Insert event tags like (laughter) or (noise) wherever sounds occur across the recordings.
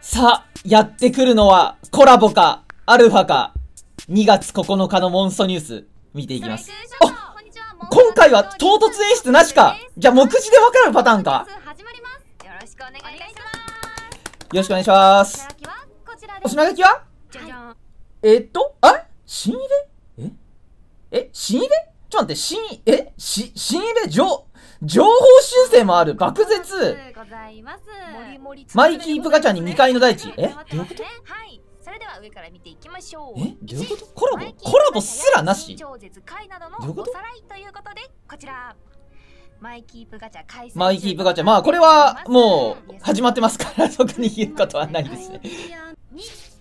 さあ、やってくるのは、コラボか、アルファか、2月9日のモンストニュース、見ていきます。あ今回は唐突演出なしかじゃあ、目次でわかるパターンかよろしくお願いしますよろしくお願いしますお品書きははえっと、あれ新入れええ新入れちょっと待って、新、えし、新入れ上、情報修正もある爆絶マイキープガチャに2階の大地えどういうことそれでは上から見ていきましょうえどういうことコラボコラボすらなしどういうことマイキープガチャ開催マイキープガチャまあこれはもう始まってますから (laughs) 特に言うことはないですね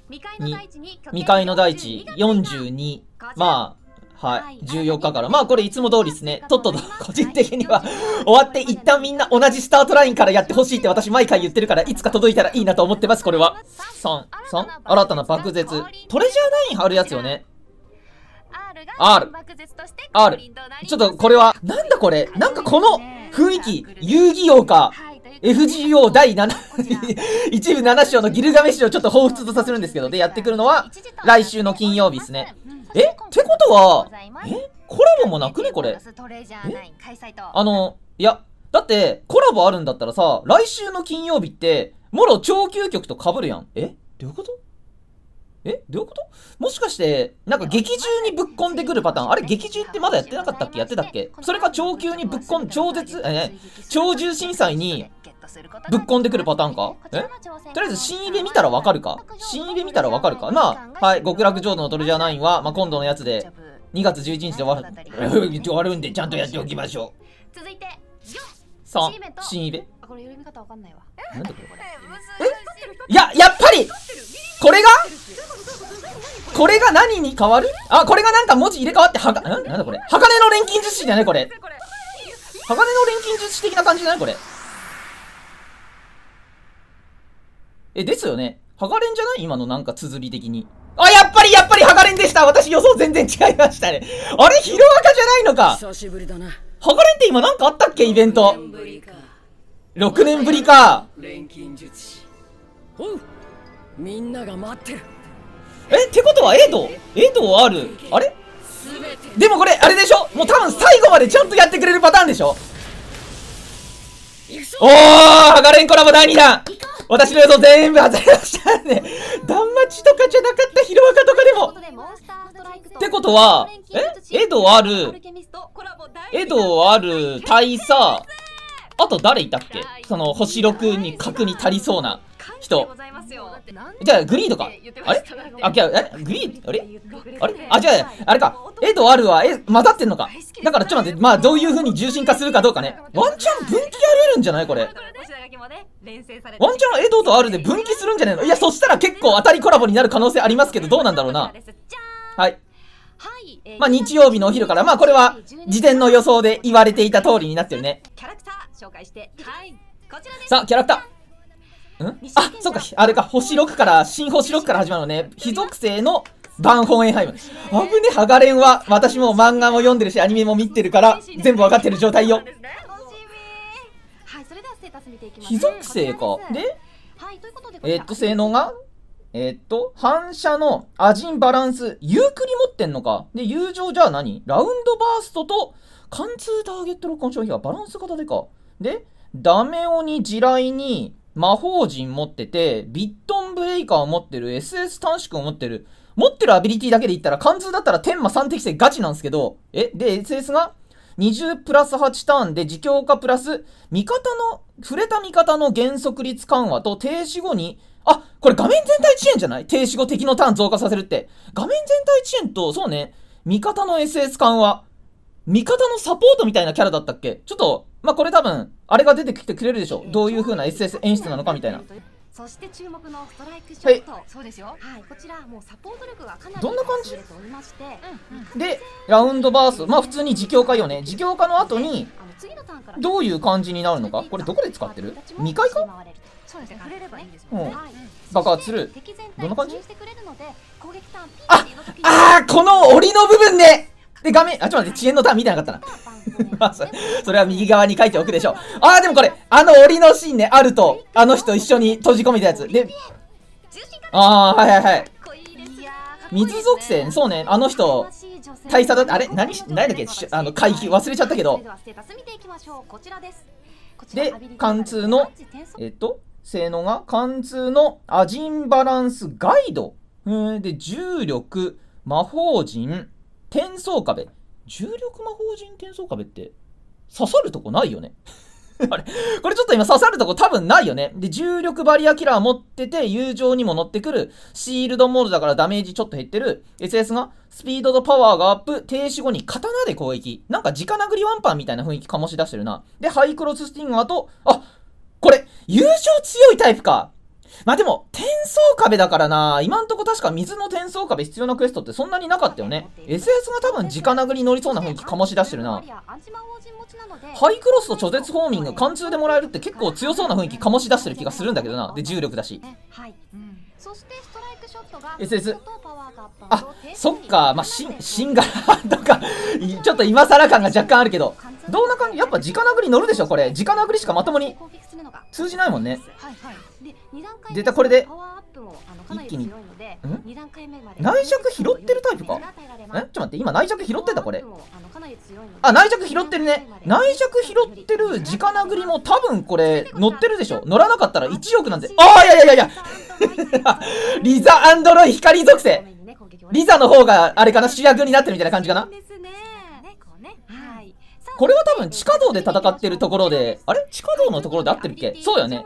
未開の大地に未開の大地42まあはい。14日から。まあこれいつも通りですね。とっとと個人的には終わって一旦みんな同じスタートラインからやってほしいって私毎回言ってるから、いつか届いたらいいなと思ってます、これは。3、3、新たな爆絶。トレジャーインあるやつよね。R。R。ちょっとこれは、なんだこれなんかこの雰囲気、遊戯王か、FGO 第7一部7章のギルガメッシュをちょっと彷彿とさせるんですけど、で、やってくるのは、来週の金曜日ですね。えってことは、えコラボもなくねこれ。あの、いや、だって、コラボあるんだったらさ、来週の金曜日って、もろ超究極とかぶるやん。えどういうことえどういうこともしかして、なんか劇中にぶっ込んでくるパターン。あれ劇中ってまだやってなかったっけやってたっけそれか超級にぶっ込ん、超絶、え、超重震災にぶっ込んでくるパターンかえとりあえず新入れ見たらわかるか新入れ見たらわかるかまあ、はい、極楽浄土のトレジャー9は、まあ、今度のやつで、2月11日で終わる、(laughs) 終わるんで、ちゃんとやっておきましょう。続いて、3、新入れこれ読み方わかんないわなんだこれえいややっぱりこれがこれが何に変わるあこれがなんか文字入れ替わってはかんなんだこれ鋼の錬金術師じゃないこれ鋼の錬金術師的な感じじゃないこれえですよね鋼じゃない今のなんか綴り的にあ、やっぱりやっぱりハガレンでした私予想全然違いましたね。あれ、ヒロアカじゃないのか久しぶりだな。ハガレンって今なんかあったっけイベント。6年ぶりか錬金術師おうみんなが待ってるえってことはエドエドあるあれでもこれあれでしょもう多分最後までちゃんとやってくれるパターンでしょおおハガレンコラボ第2弾私の予想全部外れましたね。ダンマチとかじゃなかったヒロアカとかでも。ってことは、えエドある、エドある、大佐、あと誰いたっけその星6に角に足りそうな人。じゃあ、グリードか。あれあ、じゃあ、グリードあれあれあ、じゃあ、あれか。絵とるは、え、混ざってんのか。だから、ちょっと待って、まあ、どういう風に重心化するかどうかね。ワンチャン分岐ありえるんじゃないこれ。ワンチャン絵とと R で分岐するんじゃねえのいや、そしたら結構当たりコラボになる可能性ありますけど、どうなんだろうな。はい。まあ、日曜日のお昼から、まあ、これは事前の予想で言われていた通りになってるね。キャラクター紹介して、はい、こちらさあ、キャラクター。んあ、そっか、あれか、星6から、新星6から始まるのね。非属性のバンホンエンハイム。あぶね、ハガレンは、私も漫画も読んでるし、アニメも見てるから、全部わかってる状態よ。非属性か。で、えー、っと、性能がえー、っと、反射のアジンバランス、ユークリ持ってんのか。で、友情じゃあ何ラウンドバーストと、貫通ターゲットロック消費はバランス型でか。で、ダメ鬼地雷に、魔法陣持ってて、ビットンブレイカーを持ってる、SS 短縮を持ってる、持ってるアビリティだけで言ったら、貫通だったら天魔3適性ガチなんですけど、え、で、SS が20プラス8ターンで自強化プラス、味方の、触れた味方の減速率緩和と停止後にあ、これ画面全体遅延じゃない停止後敵のターン増加させるって。画面全体遅延と、そうね、味方の SS 緩和。味方のサポートみたいなキャラだったっけちょっと、まあ、これ多分、あれが出てきてくれるでしょ。どういう風な SS 演出なのかみたいな。そして注目のストライクショット、はい、そうですよ。はい、こちらもうサポート力がかなりどんな感じで、ラウンドバース、まあ普通に自強化よね。自強化の後にどういう感じになるのか、これどこで使ってる？未開か？そうですね。触れればいいですもんね。爆発する。どんな感じ？ああこの檻の部分で。で、画面、あ、ちょっと待って、遅延のターン見てなかったな。それは右側に書いておくでしょう。ああ、でもこれ、あの檻のシーンね、あると、あの人一緒に閉じ込めたやつ。で、ああ、はいはいはい。水属性そうね、あの人、大佐だって、あれ何、何だっけあの、回避忘れちゃったけど。で、貫通の、えっと、性能が貫通のアジンバランスガイド。で、重力、魔法陣、転送壁。重力魔法陣転送壁って刺さるとこないよね。(laughs) あれこれちょっと今刺さるとこ多分ないよね。で、重力バリアキラー持ってて、友情にも乗ってくる、シールドモードだからダメージちょっと減ってる、SS が、スピードとパワーがアップ、停止後に刀で攻撃。なんか直殴りワンパンみたいな雰囲気醸し出してるな。で、ハイクロススティンガーと、あ、これ、優勝強いタイプか。まあでも、転送壁だからな、今んとこ確か水の転送壁必要なクエストってそんなになかったよね。SS が多分直殴り乗りそうな雰囲気醸し出してるな。ハイクロスと超絶ホーミング貫通でもらえるって結構強そうな雰囲気醸し出してる気がするんだけどな。で、重力だし。そしてストライクショットが SS あそっかまあ新新柄とかちょっと今更感が若干あるけどどんな感じやっぱ直殴り乗るでしょこれ直殴りしかまともに通じないもんね絶対これで一気にん内弱拾ってるタイプかえちょっと待って今内弱拾ってたこれあ内弱拾ってるね内弱拾ってる直殴りも多分これ乗ってるでしょ乗らなかったら1億なんてああいやいやいやいや (laughs) リザアンドロイ光属性リザの方があれかな主役になってるみたいな感じかなこれは多分地下道で戦ってるところで、あれ地下道のところで合ってるっけそうよね。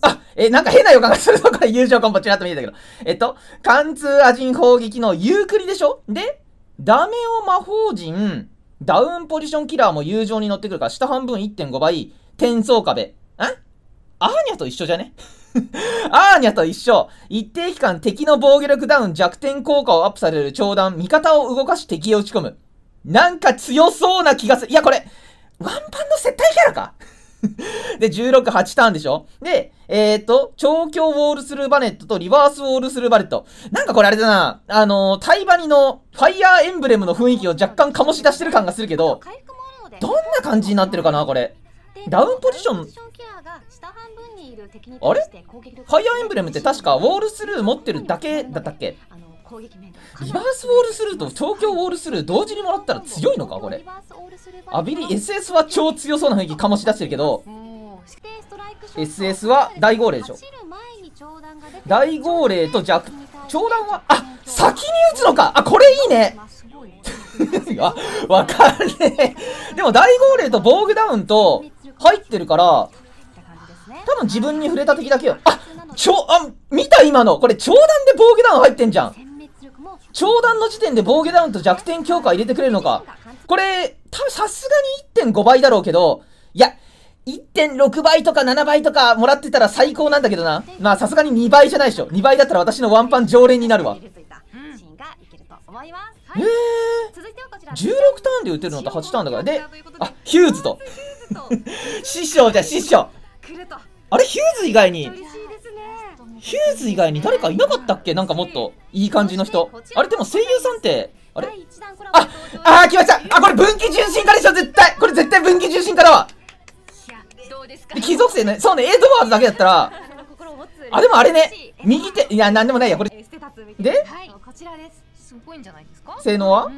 あ、え、なんか変な予感がするぞ。これ友情コンボチラッと見えたけど。えっと、貫通アジン砲撃のユークリでしょで、ダメを魔法陣、ダウンポジションキラーも友情に乗ってくるから、下半分1.5倍、転送壁。んアーニャと一緒じゃね (laughs) アーニャと一緒。一定期間敵の防御力ダウン弱点効果をアップされる長弾、味方を動かし敵を打ち込む。なんか強そうな気がする。いや、これ、ワンパンの接待キャラか (laughs) で、16、8ターンでしょで、えっ、ー、と、調教ウォールスルーバネットとリバースウォールスルーバネット。なんかこれあれだな、あのー、タイバニのファイヤーエンブレムの雰囲気を若干醸し出してる感がするけど、どんな感じになってるかな、これ。ダウンポジション。あれファイアーエンブレムって確かウォールスルー持ってるだけだったっけ攻撃面リバースウォールスルーと東京ウォールスルー同時にもらったら強いのかこれアビリ SS は超強そうな雰囲気醸し出してるけど SS は大号令でしょ大号令と弱長弾はあ先に打つのかあこれいいね (laughs) あわかんねえでも大号令と防具ダウンと入ってるから多分自分に触れた敵だけよあょあ見た今のこれ長弾で防具ダウン入ってんじゃん商弾の時点で防御ダウンと弱点強化入れてくれるのか。これ、多分さすがに1.5倍だろうけど、いや、1.6倍とか7倍とかもらってたら最高なんだけどな。まあさすがに2倍じゃないでしょ。2倍だったら私のワンパン常連になるわ。ええー。16ターンで打てるのと8ターンだから。で、あ、ヒューズと。(laughs) 師匠じゃ、師匠。あれ、ヒューズ以外に、ヒューズ以外に誰かいなかったっけなんかもっといい感じの人あれでも声優さんってあれああー来ましたあこれ分岐重心化でしょ絶対これ絶対分岐重心化だわで貴族生ねそうねエドワードだけだったらあでもあれね右手いやなんでもないやこれで性能は、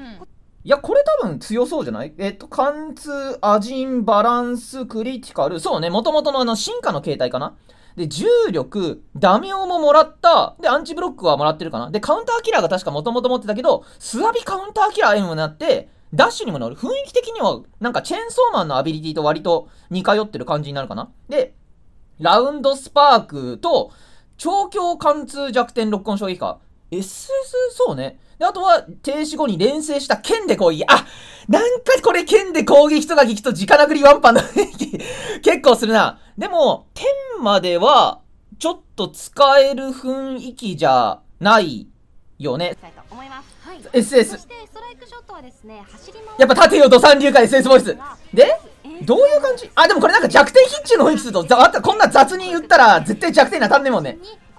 いや、これ多分強そうじゃないえっと、貫通、アジン、バランス、クリティカル。そうね、もともとのあの、進化の形態かなで、重力、ダメオももらった。で、アンチブロックはもらってるかな。で、カウンターキラーが確か元々持ってたけど、スワビカウンターキラー M になって、ダッシュにもなる。雰囲気的には、なんかチェーンソーマンのアビリティと割と似通ってる感じになるかな。で、ラウンドスパークと、超強貫通弱点ロックオン衝撃 SS、そうね。で、あとは、停止後に連成した剣で攻撃。あなんかこれ剣で攻撃とか撃くと直殴りワンパンの雰囲気、結構するな。でも、剣までは、ちょっと使える雰囲気じゃないよね。はい、SS。やっぱ縦よと三流か SS ボイス。で、どういう感じあ、でもこれなんか弱点必中の雰囲気すると、こんな雑に言ったら絶対弱点に当たんねえもんね。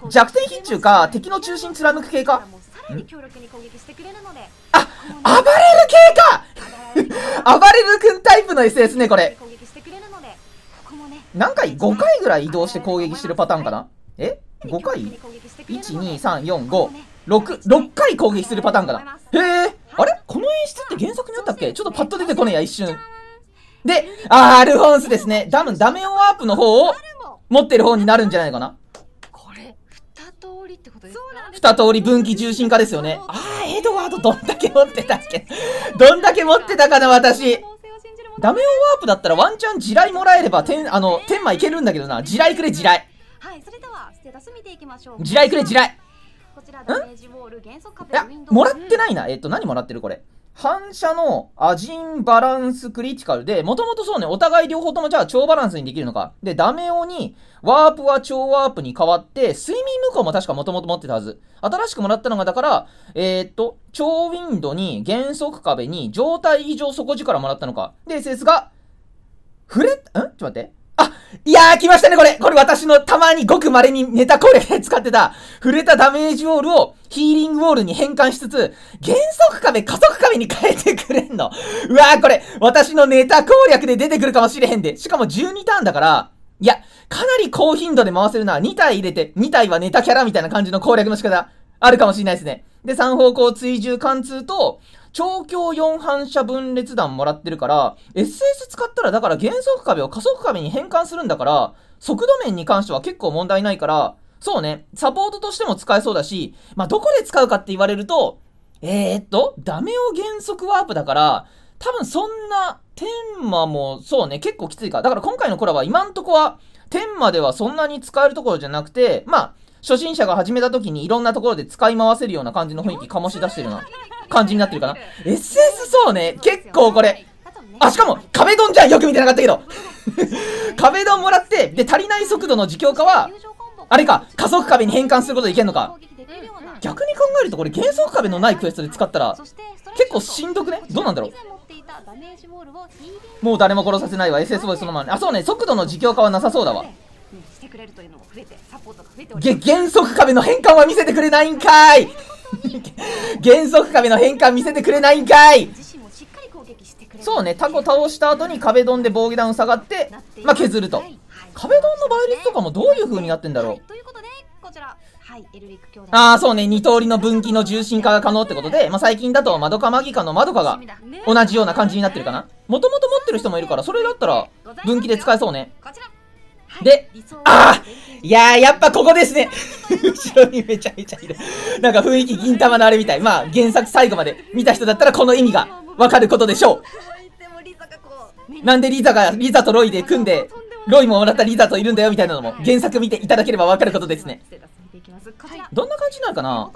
弱点必中か、敵の中心貫く系か。ん強力に攻撃してくれるのであ暴れる系か (laughs) 暴れる君タイプの SS ねこれ何回 ?5 回ぐらい移動して攻撃してるパターンかなえ ?5 回 ?1,2,3,4,5,6,6 回攻撃するパターンかなへえあれこの演出って原作にあったっけちょっとパッと出てこねえや一瞬で、あアルフォンスですね。ダム、ダメオワープの方を持ってる方になるんじゃないかなりってことですか二通り分岐重心化ですよね。ああ、エドワードどんだけ持ってたっけ (laughs) どんだけ持ってたかな、私。ダメオンワープだったらワンチャン地雷もらえれば、天、あの、天魔いけるんだけどな。地雷くれ、地雷。はい、それでは、ステータス見ていきましょう。地雷くれ、地雷。こちらダメージウォール、原則カフもらってないな。えっと、何もらってるこれ。反射のアジンバランスクリティカルで、もともとそうね、お互い両方ともじゃあ超バランスにできるのか。で、ダメオに、ワープは超ワープに変わって、睡眠無効も確かもともと持ってたはず。新しくもらったのが、だから、えー、っと、超ウィンドに、減速壁に、状態異常底力もらったのか。で、SS が、触れ、んちょっと待って。いやー、来ましたね、これ。これ私のたまにごく稀にネタ攻略で使ってた、触れたダメージウォールをヒーリングウォールに変換しつつ、減速壁、加速壁に変えてくれんの。うわー、これ、私のネタ攻略で出てくるかもしれへんで。しかも12ターンだから、いや、かなり高頻度で回せるな。2体入れて、2体はネタキャラみたいな感じの攻略の仕方、あるかもしれないですね。で、3方向追従貫通と、調教4反射分裂弾もらってるから、SS 使ったらだから減速壁を加速壁に変換するんだから、速度面に関しては結構問題ないから、そうね、サポートとしても使えそうだし、まあ、どこで使うかって言われると、えー、っと、ダメを減速ワープだから、多分そんな、天魔も、そうね、結構きついか。だから今回のコラボは今んとこは、天魔ではそんなに使えるところじゃなくて、まあ、初心者が始めた時にいろんなところで使い回せるような感じの雰囲気醸し出してるな。感じになってるかな SS そうね結構これあしかも壁ドンじゃんよく見てなかったけど (laughs) 壁ドンもらってで足りない速度の自強化はあれか加速壁に変換することでいけんのか逆に考えるとこれ減速壁のないクエストで使ったら結構しんどくねどうなんだろうもう誰も殺させないわ SS ボイそのままあそうね速度の自強化はなさそうだわ減速壁の変換は見せてくれないんかい原則壁の変換見せてくれないんかいそうね、タコ倒した後に壁ドンで防御ダウン下がって、まあ、削ると。壁ドンの倍率とかもどういう風になってんだろう。ということで、こちら。はい、エルックああ、そうね、2通りの分岐の重心化が可能ってことで、まあ、最近だと、マドカマギカのマドカが同じような感じになってるかな。もともと持ってる人もいるから、それだったら分岐で使えそうね。こちらで、ああいやー、やっぱここですね (laughs) 後ろにめちゃめちゃいるなんか雰囲気銀玉のあれみたい。まあ、原作最後まで見た人だったらこの意味がわかることでしょう。なんでリザが、リザとロイで組んで、ロイももらったリザといるんだよみたいなのも、原作見ていただければわかることですね。どんな感じなのかな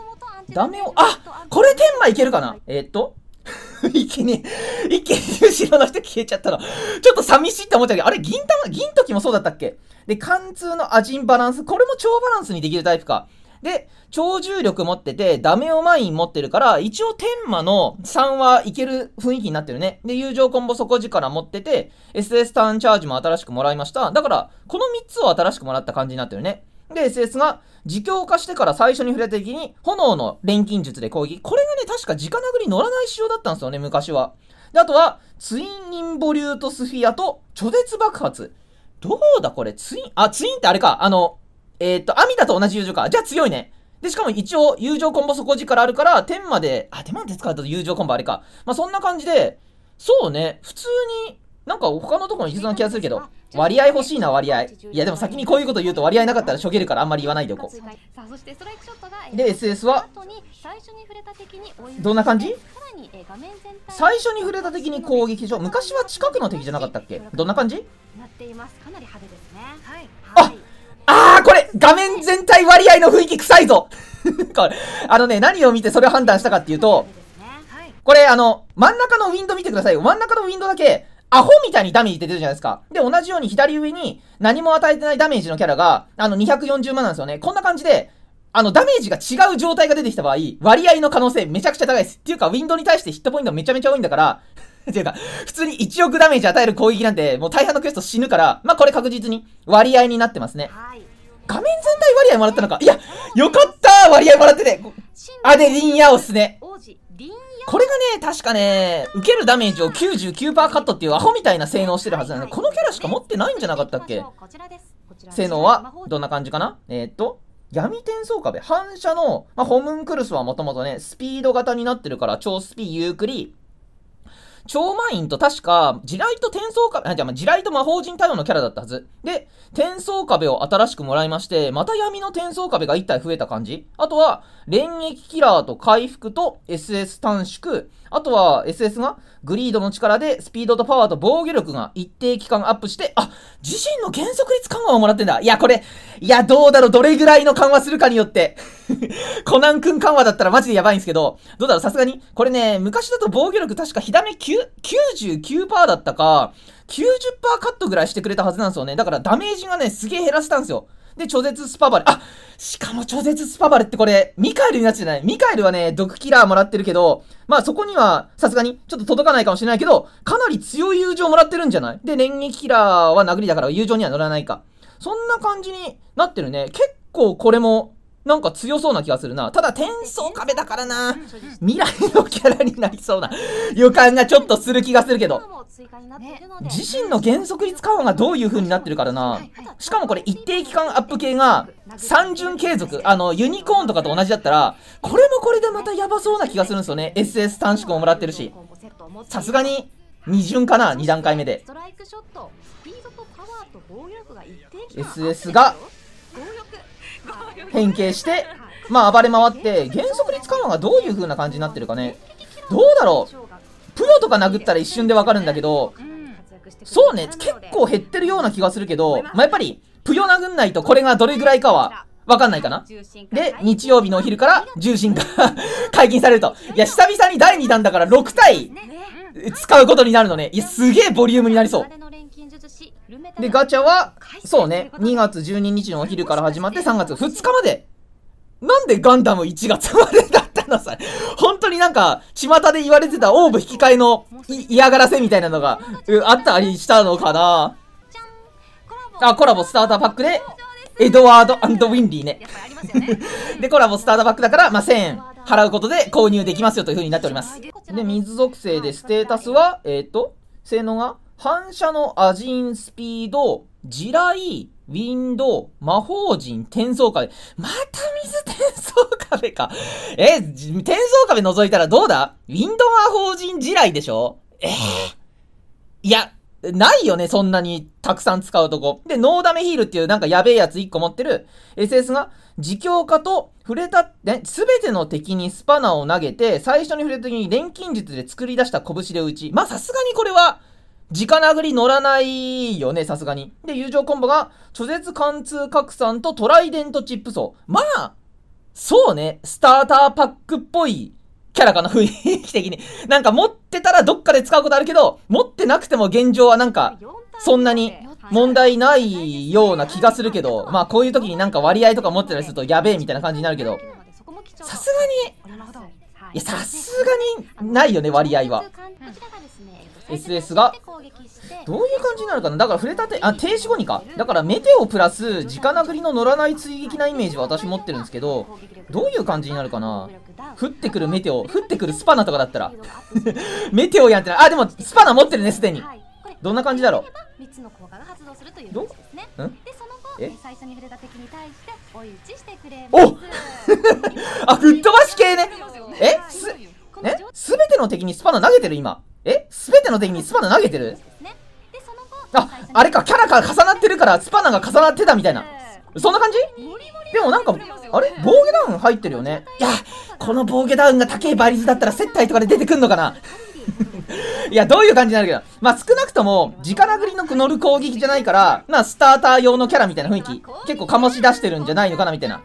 ダメを、あこれ天馬いけるかなえー、っと、(laughs) 一気に、一気に後ろの人消えちゃったの。ちょっと寂しいって思っちゃうけど、あれ銀玉、銀時もそうだったっけで、貫通のアジンバランス、これも超バランスにできるタイプか。で、超重力持ってて、ダメオマイン持ってるから、一応天魔の3はいける雰囲気になってるね。で、友情コンボ底力持ってて、SS ターンチャージも新しくもらいました。だから、この3つを新しくもらった感じになってるね。で、SS が、自強化してから最初に触れた時に、炎の錬金術で攻撃。これがね、確か直殴り乗らない仕様だったんですよね、昔は。で、あとは、ツインインボリュートスフィアと、超絶爆発。どうだこれ、ツイン、あ、ツインってあれか。あの、えー、っと、アミダと同じ友情か。じゃあ強いね。で、しかも一応、友情コンボ底力あるから、天まで、あ、天まで使うと友情コンボあれか。まあ、そんな感じで、そうね、普通に、なんか他のところに必そうな気がするけど、割合欲しいな、割合。いや、でも先にこういうこと言うと割合なかったらしょげるからあんまり言わないでおこう。で、SS は、どんな感じ最初に触れた敵に攻撃上、昔は近くの敵じゃなかったっけどんな感じなっていますかなり派手ですねはいはいああこれ画面全体割合の雰囲気臭いぞ (laughs) これあのね何を見てそれを判断したかっていうと、これあの真ん中のウィンドウ見てください真ん中のウィンドウだけアホみたいにダメージ出てるじゃないですか。で、同じように左上に何も与えてないダメージのキャラが、あの、240万なんですよね。こんな感じで、あの、ダメージが違う状態が出てきた場合、割合の可能性めちゃくちゃ高いです。っていうか、ウィンドウに対してヒットポイントめちゃめちゃ多いんだからて (laughs) いうか、普通に1億ダメージ与える攻撃なんて、もう大半のクエスト死ぬから、まあこれ確実に割合になってますね。画面全体割合もらったのか。いや、よかった割合もらってて。あ、で、リンヤオスすね。これがね、確かね、受けるダメージを99%カットっていうアホみたいな性能してるはずなので、このキャラしか持ってないんじゃなかったっけ性能は、どんな感じかなえー、っと、闇転送壁。反射の、まあ、ホムンクルスはもともとね、スピード型になってるから、超スピ、ー、ゆっくり、超魔員と確か、地雷と転送壁、あ、じゃあ、地雷と魔法人対応のキャラだったはず。で、転送壁を新しくもらいまして、また闇の転送壁が1体増えた感じ。あとは、連撃キラーと回復と SS 短縮。あとは、SS が、グリードの力で、スピードとパワーと防御力が一定期間アップして、あ、自身の減速率緩和をもらってんだ。いや、これ、いや、どうだろう、どれぐらいの緩和するかによって。(laughs) コナン君緩和だったらマジでやばいんですけど、どうだろうさすがに。これね、昔だと防御力確か火ダメ99%だったか、90%カットぐらいしてくれたはずなんですよね。だからダメージがね、すげえ減らせたんですよ。で、超絶スパバレ。あしかも超絶スパバレってこれ、ミカエルになっちゃないミカエルはね、毒キラーもらってるけど、まあそこには、さすがに、ちょっと届かないかもしれないけど、かなり強い友情もらってるんじゃないで、連撃キラーは殴りだから友情には乗らないか。そんな感じになってるね。結構これも、なんか強そうな気がするな。ただ転送壁だからな。未来のキャラになりそうな予感がちょっとする気がするけど。自身の減速率緩和がどういう風になってるからな。しかもこれ一定期間アップ系が三巡継続。あの、ユニコーンとかと同じだったら、これもこれでまたヤバそうな気がするんですよね。SS 短縮ももらってるし。さすがに2巡かな ?2 段階目で。SS が変形して、まあ暴れ回って、減速率うのがどういう風な感じになってるかね。どうだろうプロとか殴ったら一瞬でわかるんだけど、そうね、結構減ってるような気がするけど、まあやっぱり、ぷよ殴んないとこれがどれぐらいかはわかんないかなで、日曜日のお昼から重心が (laughs) 解禁されると。いや、久々に第2弾だから6体使うことになるのね。いや、すげえボリュームになりそう。で、ガチャは、そうね、2月12日のお昼から始まって3月2日まで。なんでガンダム1月までだったのさ。本当になんか、巷で言われてたオーブ引き換えの嫌がらせみたいなのが、あったりしたのかな。あ、コラボスターターパックで、エドワードウィンリーね。で、コラボスターターパックだから、まあ、1000円払うことで購入できますよという風になっております。で、水属性でステータスは、えっ、ー、と、性能が、反射のアジン、スピード、地雷、ウィンド、魔法陣、転送壁。また水転送壁か。え、転送壁覗いたらどうだウィンド魔法陣地雷でしょえー、いや、ないよね、そんなにたくさん使うとこ。で、ノーダメヒールっていうなんかやべえやつ1個持ってる SS が、自強化と触れた、ね、すべての敵にスパナを投げて、最初に触れた時に錬金術で作り出した拳で打ち。まあ、さすがにこれは、直殴り乗らないよね、さすがに。で、友情コンボが、拒絶貫通拡散とトライデントチップ層。まあ、そうね、スターターパックっぽいキャラかな、雰囲気的に。なんか持ってたらどっかで使うことあるけど、持ってなくても現状はなんか、そんなに問題ないような気がするけど、まあこういう時になんか割合とか持ってたりするとやべえみたいな感じになるけど、さすがに、いや、さすがにないよね、割合は。SS が、どういう感じになるかなだから触れたて、あ、停止後にか。だからメテオプラス、直殴りの乗らない追撃なイメージは私持ってるんですけど、どういう感じになるかな降ってくるメテオ、降ってくるスパナとかだったら。(laughs) メテオやんってな、あ、でもスパナ持ってるね、すでに。どんな感じだろう3つの効果が発動するというでで、その後、最初に触れた敵に対して追い打ちしてくれます。お (laughs) あ、吹っ飛ばし系ね。えす、えすべての敵にスパナ投げてる今。えすべての敵にスパナ投げてるあ、あれか、キャラが重なってるから、スパナが重なってたみたいな。そんな感じでもなんか、あれ防御ダウン入ってるよね。いや、この防御ダウンが高いリズだったら接待とかで出てくんのかな (laughs) いや、どういう感じになるけど。まあ、少なくとも、直殴りの乗る攻撃じゃないから、まあ、スターター用のキャラみたいな雰囲気、結構醸し出してるんじゃないのかなみたいな。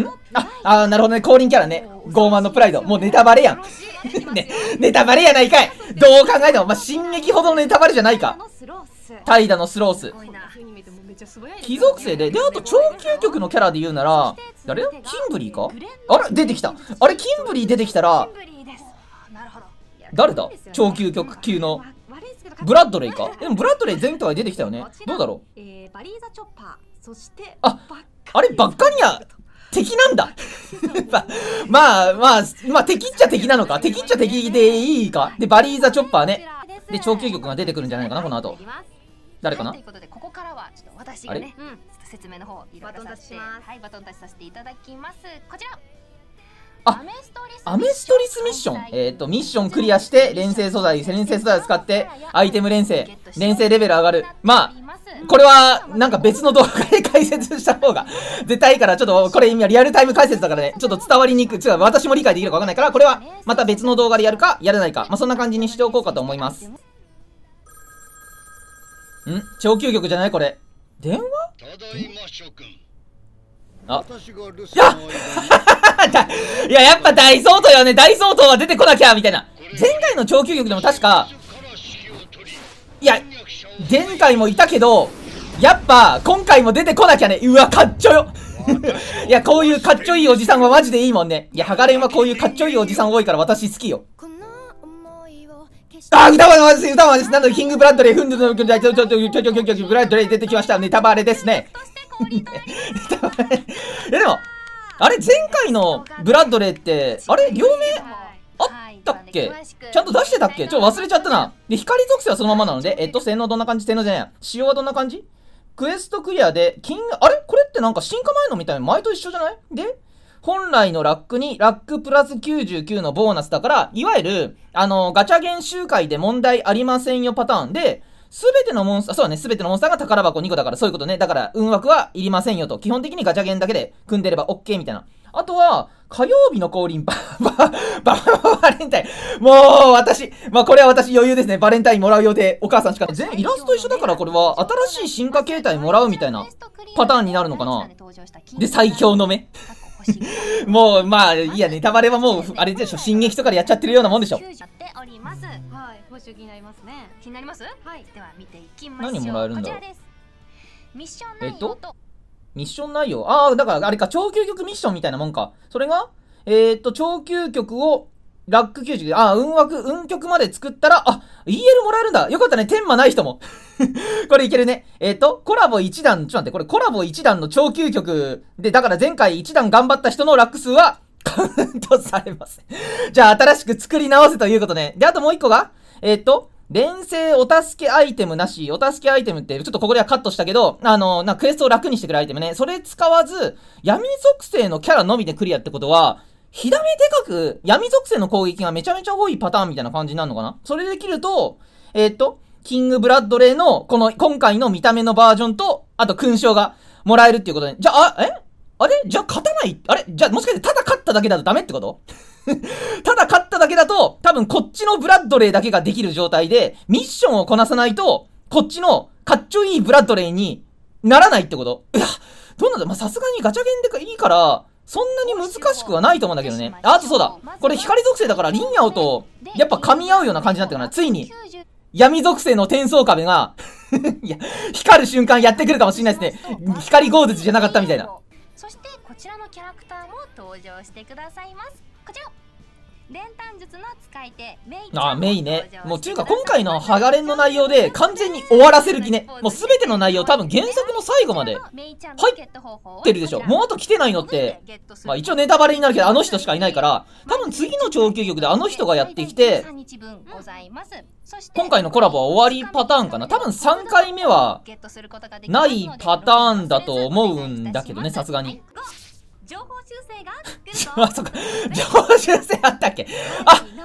んあ、あなるほどね。降臨キャラね。傲慢のプライド。もうネタバレやん。(laughs) ね、ネタバレやないかいどう考えても、まあ、進撃ほどのネタバレじゃないか。怠惰のスロース。貴族生で、で、あと超究極のキャラで言うなら、誰キンブリーかあれ出てきた。あれ、キンブリー出てきたら、誰だ超究極級の。ブラッドレイかでもブラッドレイ前は出てきたよね。どうだろうあ、あれ、ばっかりや。敵なんだ (laughs) まあ、まあ、まあ、敵っちゃ敵なのか。敵っちゃ敵でいいか。で、バリーザ・チョッパーね。で、超究極が出てくるんじゃないかな、この後。誰かなということで、ここからは、ちょっと私がね、うん、説明の方、いろいろします。はい、バトンタッチさせていただきます。こちらあアメストリスミッション。えっ、ー、と、ミッションクリアして、連成素材、連成素材を使って、アイテム連成、連成レベル上がる。まあ、これは、なんか別の動画で解説した方が絶対いいから、ちょっと、これ今リアルタイム解説だからね、ちょっと伝わりにくい。違う私も理解できるかわかんないから、これはまた別の動画でやるか、やらないか。まあ、そんな感じにしておこうかと思います。ん超究極じゃないこれ。電話あ。いや (laughs) いや、やっぱ大相当よね。大相当は出てこなきゃ、みたいな。前回の超究極でも確か、いや、前回もいたけど、やっぱ、今回も出てこなきゃね。うわ、かっちょよいや、こういうかっちょいいおじさんはマジでいいもんね。いや、ハガレンはこういうかっちょいいおじさん多いから私好きよ。あ、歌はです、歌はです。なので、キングブラッドレイ、フンドの、ちょ、ちょ、ちょ、ちょ、ちょ、ブラッドレイ出てきました。ネタバレですね。ネタバレ。え、でも、あれ、前回のブラッドレイって、あれ、両名けちゃんと出してたっけちょっと忘れちゃったな。で、光属性はそのままなので、えっと、性能どんな感じ性能じゃない。仕様はどんな感じクエストクリアで、金、あれこれってなんか進化前のみたいな前と一緒じゃないで、本来のラックに、ラックプラス99のボーナスだから、いわゆる、あの、ガチャ研集会で問題ありませんよパターンで、すべてのモンスター、そうね、すべてのモンスターが宝箱2個だから、そういうことね。だから、運枠はいりませんよと。基本的にガチャゲンだけで組んでれば OK みたいな。あとは、火曜日の降臨、ば、ば、ば、バレンタイン。もう、私、まあ、これは私余裕ですね。バレンタインもらう予定。お母さんしか。全、イラスト一緒だからこれは、新しい進化形態もらうみたいな、パターンになるのかな。で、最強の目。もう、まあ、いいや、ネタバレはもう、あれでしょ、進撃とかでやっちゃってるようなもんでしょ。はい、報酬気になりますね。気になりますはい。では、見ていきましょう。何もらえるんだろう。えっとミッション内容。ああ、だからあれか、超究極ミッションみたいなもんか。それが、えー、っと、超究極を、ラック99、ああ、運枠、運曲まで作ったら、あ、EL もらえるんだ。よかったね。天魔ない人も。(laughs) これいけるね。えっ、と、コラボ1段、ちょっと待って、これコラボ1段の超究極で、だから前回1段頑張った人のラック数は、(laughs) カウントされます。じゃあ、新しく作り直せということね。で、あともう一個が、えっ、と、連成お助けアイテムなし、お助けアイテムって、ちょっとここではカットしたけど、あの、なクエストを楽にしてくるアイテムね。それ使わず、闇属性のキャラのみでクリアってことは、火ダメでかく、闇属性の攻撃がめちゃめちゃ多いパターンみたいな感じになるのかなそれで切ると、えー、っと、キングブラッドレイの、この、今回の見た目のバージョンと、あと勲章がもらえるっていうことで、じゃあ、あ、えあれじゃあ勝たないあれじゃあもしかしてただ勝っただけだとダメってこと (laughs) ただ勝っただけだと、多分こっちのブラッドレーだけができる状態で、ミッションをこなさないと、こっちのかっちょいいブラッドレーにならないってこといや、どうなんだまさすがにガチャゲンでいいから、そんなに難しくはないと思うんだけどね。あとそうだ。これ光属性だからリンアオと、やっぱ噛み合うような感じになってるから、ついに、闇属性の転送壁が (laughs) いや、光る瞬間やってくるかもしれないですね。光ゴーズじゃなかったみたいな。そしてこちらのキャラクターも登場してくださいます。ちら練炭術の使い手メイああメイねもううか今回のハガレンの内容で完全に終わらせる気ねもう全ての内容多分原作の最後まで入ってるでしょもうあと来てないのってまあ一応ネタバレになるけどあの人しかいないから多分次の超級曲であの人がやってきて今回のコラボは終わりパターンかな多分3回目はないパターンだと思うんだけどねさすがに情報修正が (laughs) あ、そっか。情報修正あったっけあ、あ、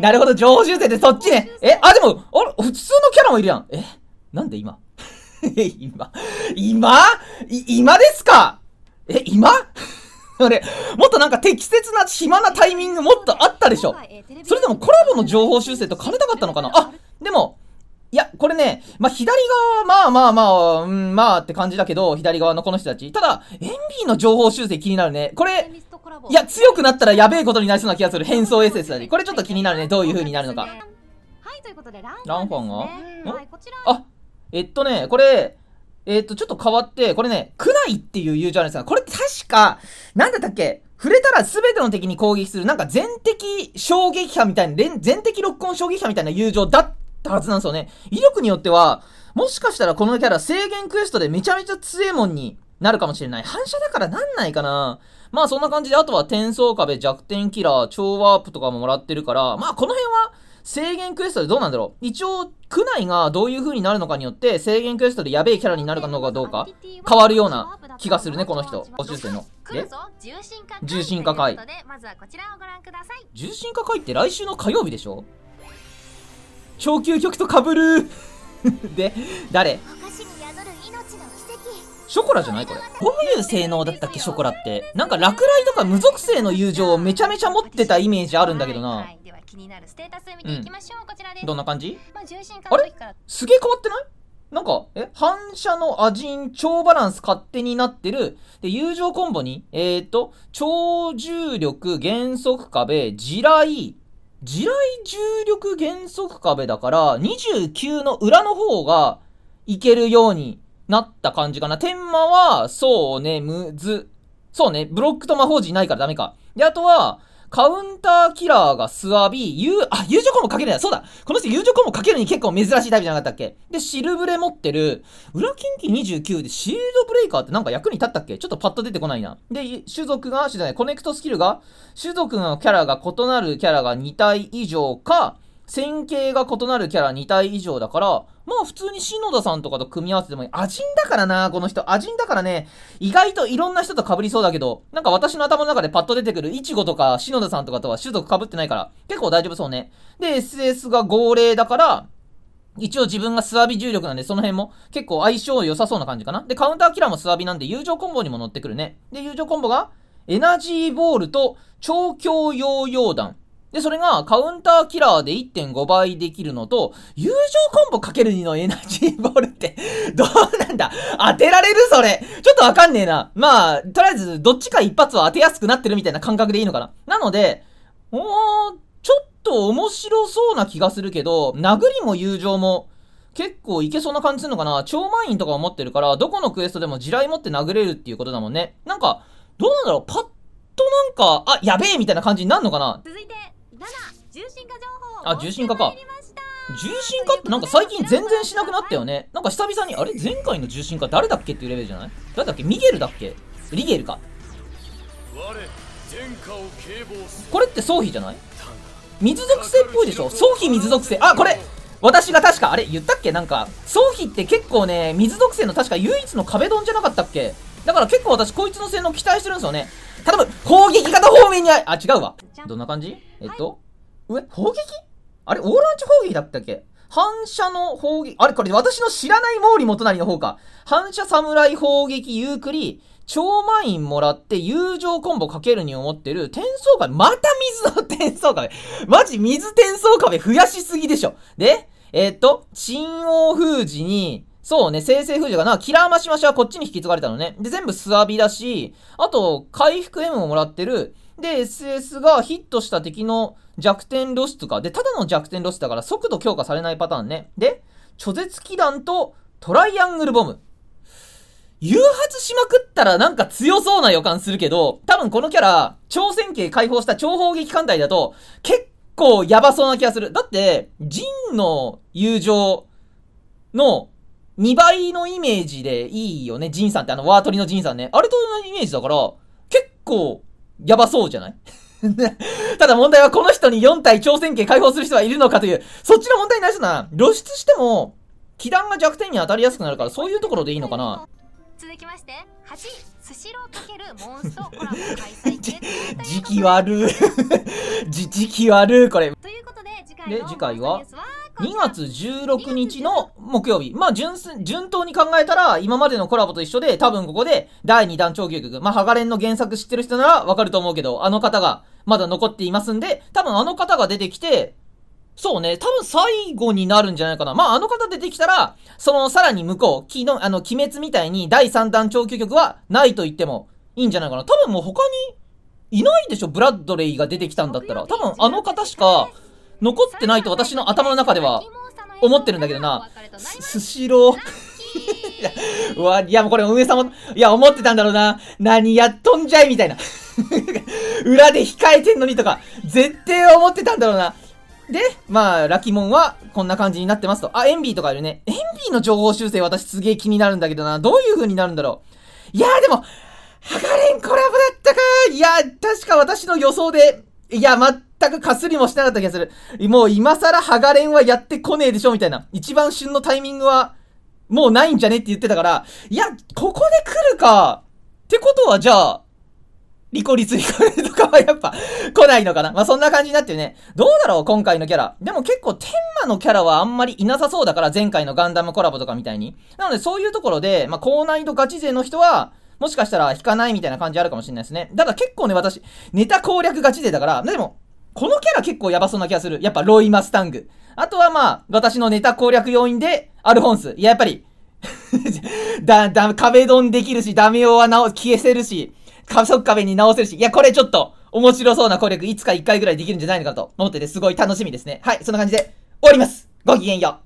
なるほど。情報修正でそっちね。え、あ、でも、あ普通のキャラもいるやん。え、なんで今 (laughs) 今今今ですかえ、今 (laughs) あれ、もっとなんか適切な暇なタイミングもっとあったでしょそれでもコラボの情報修正と兼ねたかったのかなあまあ、左側は、まあまあまあ、うん、まあって感じだけど、左側のこの人たち。ただ、エンビーの情報修正気になるね。これ、いや、強くなったらやべえことになりそうな気がする。変装 SS だり。これちょっと気になるね。どういう風になるのか。はい、ということで、ランファンが、はい、あ、えっとね、これ、えっと、ちょっと変わって、これね、クナイっていう友情あるんですが、これ確か、なんだったっけ触れたら全ての敵に攻撃する、なんか全敵衝撃波みたいな、全敵ロックオン衝撃波みたいな友情だっったはずなんですよね。威力によっては、もしかしたらこのキャラ制限クエストでめちゃめちゃ強えもんになるかもしれない。反射だからなんないかな。まあそんな感じで、あとは転送壁、弱点キラー、超ワープとかももらってるから、まあこの辺は制限クエストでどうなんだろう。一応、区内がどういう風になるのかによって、制限クエストでやべえキャラになるのかどうか、変わるような気がするね、この人。募集生の。で、重心化会。重心化会って来週の火曜日でしょ超究極とかぶる (laughs) で誰ショコラじゃないこれ。どういう性能だったっけショコラって。なんか落雷とか無属性の友情をめちゃめちゃ持ってたイメージあるんだけどな。では気になるステータス見ていきましょう。こちらです。どんな感じ、まあ、重心あれすげえ変わってないなんか、え反射のアジン超バランス勝手になってる。で、友情コンボに、えっ、ー、と、超重力、減速壁、地雷、地雷重力減速壁だから、29の裏の方がいけるようになった感じかな。天魔は、そうね、むず。そうね、ブロックと魔法陣ないからダメか。で、あとは、カウンターキラーがスワビ、ゆあ、友情コンボかけるんだ。そうだこの人友情コンボかけるに結構珍しいタイプじゃなかったっけで、シルブレ持ってる、裏キンキ29でシールドブレイカーってなんか役に立ったっけちょっとパッと出てこないな。で、種族が、種族じゃない、コネクトスキルが、種族のキャラが異なるキャラが2体以上か、線形が異なるキャラ2体以上だから、まあ普通に篠田さんとかと組み合わせてもいい。アジンだからな、この人。アジンだからね、意外といろんな人と被りそうだけど、なんか私の頭の中でパッと出てくるイチゴとか篠田さんとかとは種族被ってないから、結構大丈夫そうね。で、SS が号令だから、一応自分がスワビ重力なんで、その辺も結構相性良さそうな感じかな。で、カウンターキラーもスワビなんで、友情コンボにも乗ってくるね。で、友情コンボが、エナジーボールと、調教用溶弾。で、それがカウンターキラーで1.5倍できるのと、友情コンボかける2のエナジーボールって (laughs) どうなんだ当てられるそれちょっとわかんねえな。まあ、とりあえず、どっちか一発は当てやすくなってるみたいな感覚でいいのかな。なので、おー、ちょっと面白そうな気がするけど、殴りも友情も、結構いけそうな感じするのかな超満員とか思ってるから、どこのクエストでも地雷持って殴れるっていうことだもんね。なんか、どうなんだろうパッとなんか、あ、やべえみたいな感じになるのかな続いて、重心化情報あ重心化か重心化ってなんか最近全然しなくなったよねなんか久々にあれ前回の重心化誰だっけっていうレベルじゃない誰だっけミゲルだっけリゲルかこれってソーヒじゃない水属性っぽいでしょソ比水属性あこれ私が確かあれ言ったっけなんかソ比って結構ね水属性の確か唯一の壁ドンじゃなかったっけだから結構私こいつの性能期待してるんですよねただ、攻撃型方面にあ違うわどんな感じえっと、はい、え、砲撃あれ、オーランチ砲撃だったっけ反射の砲撃、あれこれ私の知らない毛利元就の方か。反射侍砲撃ゆっくり、超満員もらって友情コンボかけるに思ってる転送壁、また水の転送壁。マジ水転送壁増やしすぎでしょ。で、えっと、鎮王封じに、そうね、生成封じがな、キラーマシマシはこっちに引き継がれたのね。で、全部素浴びだし、あと、回復 M をもらってる、で、SS がヒットした敵の弱点露出か。で、ただの弱点露出だから速度強化されないパターンね。で、拒絶気弾とトライアングルボム。誘発しまくったらなんか強そうな予感するけど、多分このキャラ、挑戦系解放した超砲撃艦隊だと、結構やばそうな気がする。だって、ジンの友情の2倍のイメージでいいよね。ジンさんってあのワートリのジンさんね。あれと同じイメージだから、結構やばそうじゃない (laughs) ただ問題はこの人に4体挑戦権解放する人はいるのかという、そっちの問題になりそうな。露出しても、気団が弱点に当たりやすくなるから、そういうところでいいのかな。続きまして、8スシローかけるモンストコラボ開催決定。(laughs) 時期悪 (laughs) 時期悪これ。ということで、次回は2月16日の木曜日。まあ順、順当に考えたら、今までのコラボと一緒で、多分ここで、第2弾超究極。まあ、ハガレンの原作知ってる人ならわかると思うけど、あの方が、まだ残っていますんで、多分あの方が出てきて、そうね、多分最後になるんじゃないかな。まあ、あの方出てきたら、そのさらに向こう、昨日、あの、鬼滅みたいに第3弾超究極はないと言ってもいいんじゃないかな。多分もう他に、いないでしょブラッドレイが出てきたんだったら。多分あの方しか、残ってないと私の頭の中では思ってるんだけどな。スシロー。(laughs) うわ、いやもうこれ運営さんも、いや思ってたんだろうな。何やっとんじゃいみたいな。(laughs) 裏で控えてんのにとか、絶対思ってたんだろうな。で、まあ、ラキモンはこんな感じになってますと。あ、エンビーとかいるね。エンビーの情報修正私すげえ気になるんだけどな。どういう風になるんだろう。いやーでも、ハガレンコラボだったかいやー、確か私の予想で、いや、全くかすりもしてなかった気がする。もう今更ハガレンはやってこねえでしょみたいな。一番旬のタイミングは、もうないんじゃねって言ってたから、いや、ここで来るか。ってことは、じゃあ、リコリツリカレとかはやっぱ来ないのかな。まあ、そんな感じになってるね。どうだろう今回のキャラ。でも結構天馬のキャラはあんまりいなさそうだから前回のガンダムコラボとかみたいに。なのでそういうところで、まあ、高難易度ガチ勢の人は、もしかしたら引かないみたいな感じあるかもしれないですね。ただ結構ね、私、ネタ攻略がちでだから、でも、このキャラ結構やばそうな気がする。やっぱロイ・マスタング。あとはまあ、私のネタ攻略要因で、アルフォンス。いや、やっぱり (laughs) だ、だ、壁ドンできるし、ダメ用は直、消せるし、加速壁に直せるし。いや、これちょっと、面白そうな攻略、いつか1回ぐらいできるんじゃないのかと思ってて、すごい楽しみですね。はい、そんな感じで、終わりますごきげんよう